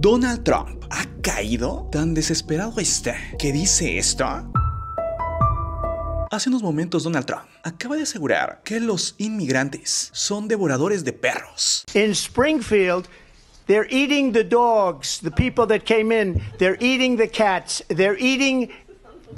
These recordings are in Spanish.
Donald Trump ha caído tan desesperado este. que dice esto. Hace unos momentos Donald Trump acaba de asegurar que los inmigrantes son devoradores de perros. In Springfield They're eating the dogs, the people that came in. They're eating the cats. They're eating,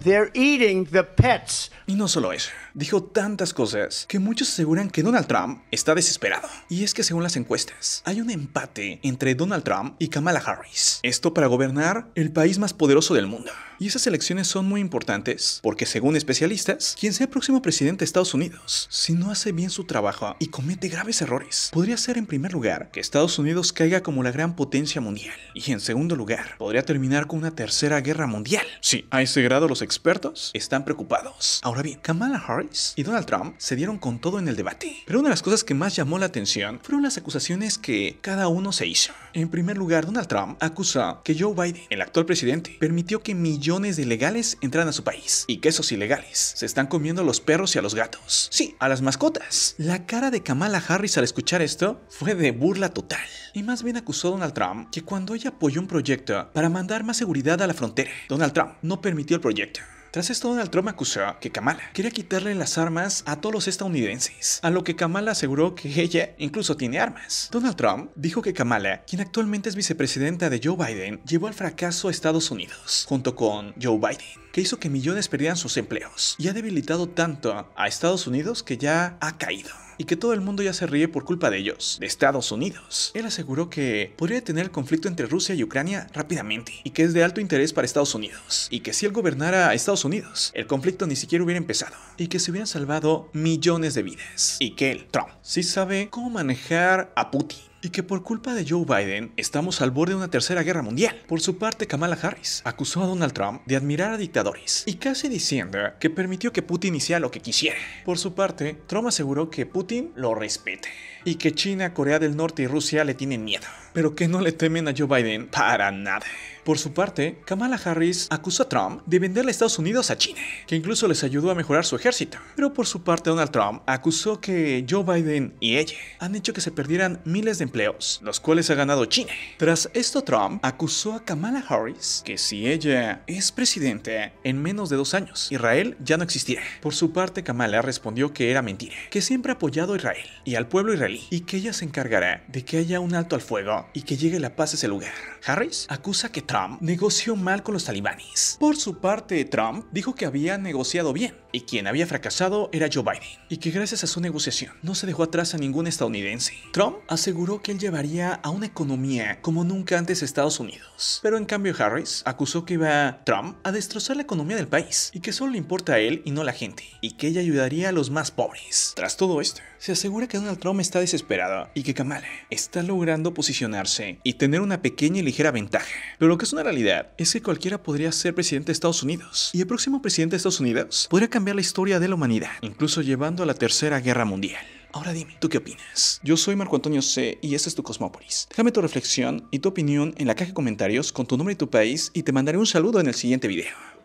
they're eating the pets. Y no solo eso dijo tantas cosas que muchos aseguran que Donald Trump está desesperado. Y es que según las encuestas, hay un empate entre Donald Trump y Kamala Harris. Esto para gobernar el país más poderoso del mundo. Y esas elecciones son muy importantes porque según especialistas, quien sea el próximo presidente de Estados Unidos, si no hace bien su trabajo y comete graves errores, podría ser en primer lugar que Estados Unidos caiga como la gran potencia mundial. Y en segundo lugar, podría terminar con una tercera guerra mundial. Sí, a ese grado los expertos están preocupados. Ahora bien, Kamala Harris y Donald Trump se dieron con todo en el debate. Pero una de las cosas que más llamó la atención fueron las acusaciones que cada uno se hizo. En primer lugar, Donald Trump acusó que Joe Biden, el actual presidente, permitió que millones de ilegales entraran a su país y que esos ilegales se están comiendo a los perros y a los gatos. Sí, a las mascotas. La cara de Kamala Harris al escuchar esto fue de burla total. Y más bien acusó a Donald Trump que cuando ella apoyó un proyecto para mandar más seguridad a la frontera, Donald Trump no permitió el proyecto. Tras esto, Donald Trump acusó que Kamala quería quitarle las armas a todos los estadounidenses, a lo que Kamala aseguró que ella incluso tiene armas. Donald Trump dijo que Kamala, quien actualmente es vicepresidenta de Joe Biden, llevó al fracaso a Estados Unidos, junto con Joe Biden que hizo que millones perdieran sus empleos y ha debilitado tanto a Estados Unidos que ya ha caído y que todo el mundo ya se ríe por culpa de ellos, de Estados Unidos. Él aseguró que podría tener el conflicto entre Rusia y Ucrania rápidamente y que es de alto interés para Estados Unidos y que si él gobernara a Estados Unidos, el conflicto ni siquiera hubiera empezado y que se hubieran salvado millones de vidas y que él, Trump, sí sabe cómo manejar a Putin y que por culpa de Joe Biden estamos al borde de una tercera guerra mundial. Por su parte, Kamala Harris acusó a Donald Trump de admirar a dictadores y casi diciendo que permitió que Putin hiciera lo que quisiera. Por su parte, Trump aseguró que Putin lo respete y que China, Corea del Norte y Rusia le tienen miedo, pero que no le temen a Joe Biden para nada. Por su parte, Kamala Harris acusó a Trump de venderle a Estados Unidos a China, que incluso les ayudó a mejorar su ejército. Pero por su parte, Donald Trump acusó que Joe Biden y ella han hecho que se perdieran miles de empleos, los cuales ha ganado China. Tras esto, Trump acusó a Kamala Harris que si ella es presidente, en menos de dos años, Israel ya no existirá. Por su parte, Kamala respondió que era mentira, que siempre ha apoyado a Israel y al pueblo israelí y que ella se encargará de que haya un alto al fuego y que llegue la paz a ese lugar. Harris acusa que Trump negoció mal con los talibanes. Por su parte, Trump dijo que había negociado bien y quien había fracasado era Joe Biden y que gracias a su negociación no se dejó atrás a ningún estadounidense. Trump aseguró que él llevaría a una economía como nunca antes Estados Unidos, pero en cambio Harris acusó que iba Trump a destrozar la economía del país y que solo le importa a él y no a la gente y que ella ayudaría a los más pobres. Tras todo esto, se asegura que Donald Trump está desesperado y que Kamala está logrando posicionarse y tener una pequeña y ligera ventaja. Pero lo que es una realidad es que cualquiera podría ser presidente de Estados Unidos y el próximo presidente de Estados Unidos podría cambiar la historia de la humanidad, incluso llevando a la Tercera Guerra Mundial. Ahora dime, ¿tú qué opinas? Yo soy Marco Antonio C y este es tu Cosmópolis. Déjame tu reflexión y tu opinión en la caja de comentarios con tu nombre y tu país y te mandaré un saludo en el siguiente video.